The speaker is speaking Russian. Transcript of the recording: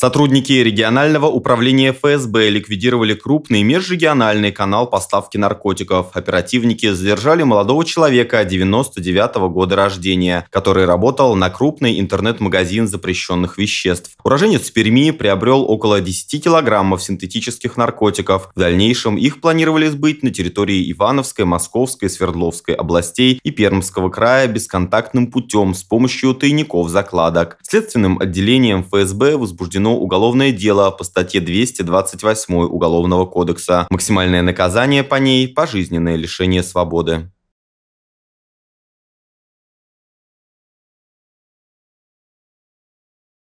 Сотрудники регионального управления ФСБ ликвидировали крупный межрегиональный канал поставки наркотиков. Оперативники задержали молодого человека 99 -го года рождения, который работал на крупный интернет-магазин запрещенных веществ. Уроженец Перми приобрел около 10 килограммов синтетических наркотиков. В дальнейшем их планировали сбыть на территории Ивановской, Московской, Свердловской областей и Пермского края бесконтактным путем с помощью тайников закладок. Следственным отделением ФСБ возбуждено возбуждено уголовное дело по статье 228 Уголовного кодекса. Максимальное наказание по ней – пожизненное лишение свободы.